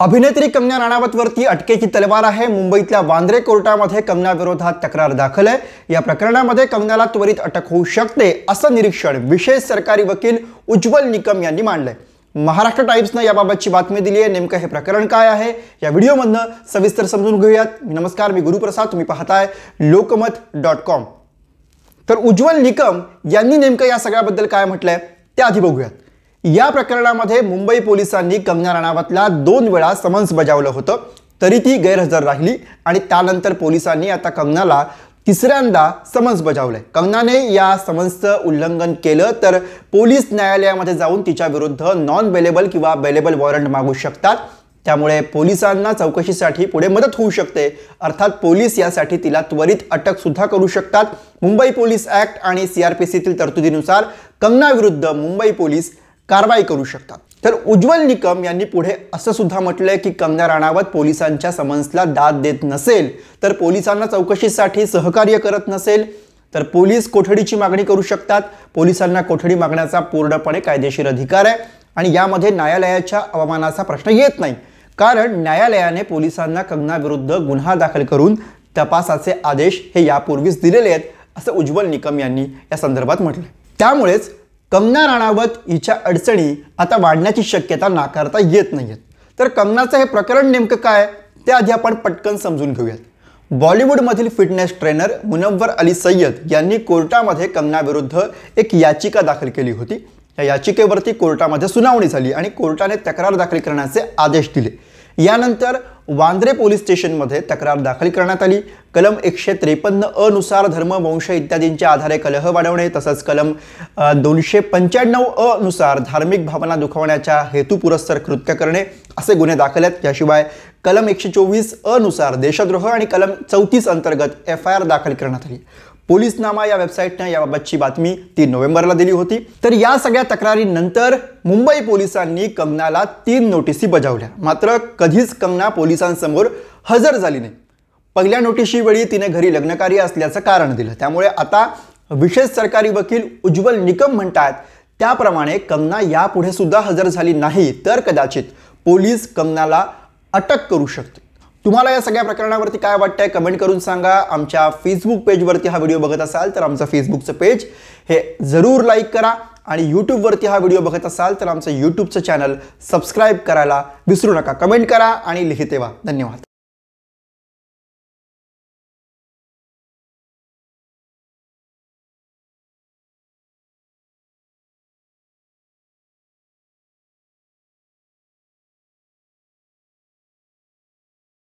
अभिनेत्री कंगना राणावतवरती अटकेची तलवार आहे मुंबईतल्या वांद्रे कोर्टामध्ये विरोधात तक्रार दाखल आहे या प्रकरणामध्ये कंगनाला त्वरित अटक होऊ शकते असं निरीक्षण विशेष सरकारी वकील उज्ज्वल निकम यांनी मांडलंय महाराष्ट्र टाइम्सनं याबाबतची बातमी दिली आहे नेमकं हे प्रकरण काय आहे या व्हिडिओमधनं सविस्तर समजून घेऊयात नमस्कार मी गुरुप्रसाद तुम्ही पाहताय लोकमत डॉट कॉम तर उज्ज्वल निकम यांनी नेमकं या सगळ्याबद्दल काय म्हटलंय ते आधी बघूयात या प्रकरणामध्ये मुंबई पोलिसांनी कंगना राणावतला दोन वेळा समन्स बजावलं होतं तरी ती गैरहजर राहिली आणि त्यानंतर पोलिसांनी आता कंगनाला तिसऱ्यांदा समन्स बजावलंय कंगनाने या समन्सचं उल्लंघन केलं तर पोलीस न्यायालयामध्ये जाऊन तिच्या विरुद्ध नॉन बेलेबल किंवा बेलेबल वॉरंट मागू शकतात त्यामुळे पोलिसांना चौकशीसाठी पुढे मदत होऊ शकते अर्थात पोलीस यासाठी तिला त्वरित अटक सुद्धा करू शकतात मुंबई पोलीस ऍक्ट आणि सीआरपीसीतील तरतुदीनुसार कंगना विरुद्ध मुंबई पोलीस कारवाई करू शकतात तर उज्ज्वल निकम यांनी पुढे असं सुद्धा म्हटलंय की कंगना राणावत पोलिसांच्या समन्सला दाद देत नसेल तर पोलिसांना चौकशीसाठी सहकार्य करत नसेल तर पोलीस कोठडीची मागणी करू शकतात पोलिसांना कोठडी मागण्याचा पूर्णपणे कायदेशीर अधिकार आहे आणि यामध्ये न्यायालयाच्या अवमानाचा प्रश्न येत नाही कारण न्यायालयाने पोलिसांना कंगनाविरुद्ध गुन्हा दाखल करून तपासाचे आदेश हे यापूर्वीच दिलेले आहेत असं उज्ज्वल निकम यांनी या संदर्भात म्हटलंय त्यामुळेच कंगना राणावत हिच्या अडचणी आता वाढण्याची शक्यता नाकारता येत नाहीत तर कंगनाचं हे प्रकरण नेमकं काय ते आधी आपण पटकन समजून घेऊयात बॉलिवूडमधील फिटनेस ट्रेनर मुनव्वर अली सय्यद यांनी कोर्टामध्ये कंगनाविरुद्ध एक याचिका दाखल केली होती या याचिकेवरती कोर्टामध्ये सुनावणी झाली आणि कोर्टाने तक्रार दाखल करण्याचे आदेश दिले यानंतर वांद्रे पोलीस स्टेशनमध्ये तक्रार दाखल करण्यात आली कलम एकशे त्रेपन्न अनुसार धर्म वंश इत्यादींच्या आधारे कलह वाढवणे तसंच कलम दोनशे पंच्याण्णव अनुसार धार्मिक भावना दुखवण्याच्या हेतुपुरस्सर कृत्य करणे असे गुन्हे दाखल आहेत याशिवाय कलम एकशे चोवीस अनुसार देशद्रोह आणि कलम चौतीस अंतर्गत एफ आय आर दाखल करण्यात आली पोलीसनामा या वेबसाईटनं याबाबतची बातमी तीन नोव्हेंबरला दिली होती तर या सगळ्या तक्रारीनंतर मुंबई पोलिसांनी कंगनाला तीन नोटिसी बजावल्या मात्र कधीच कंगना पोलिसांसमोर हजर झाली नाही पहिल्या नोटिशी वेळी तिने घरी लग्नकार्य असल्याचं कारण दिलं त्यामुळे आता विशेष सरकारी वकील उज्ज्वल निकम म्हणतात त्याप्रमाणे कंगना यापुढे सुद्धा हजर झाली नाही तर कदाचित पोलीस कंगनाला अटक करू शकते तुम्हाला या सगळ्या प्रकरणावरती काय वाटतंय कमेंट करून सांगा आमच्या फेसबुक पेजवरती हा व्हिडिओ बघत असाल तर आमचं फेसबुकचं पेज हे जरूर लाईक करा आणि यूट्यूबवरती हा व्हिडिओ बघत असाल तर आमचं यूट्यूबचं चॅनल सबस्क्राईब करायला विसरू नका कमेंट करा आणि वा धन्यवाद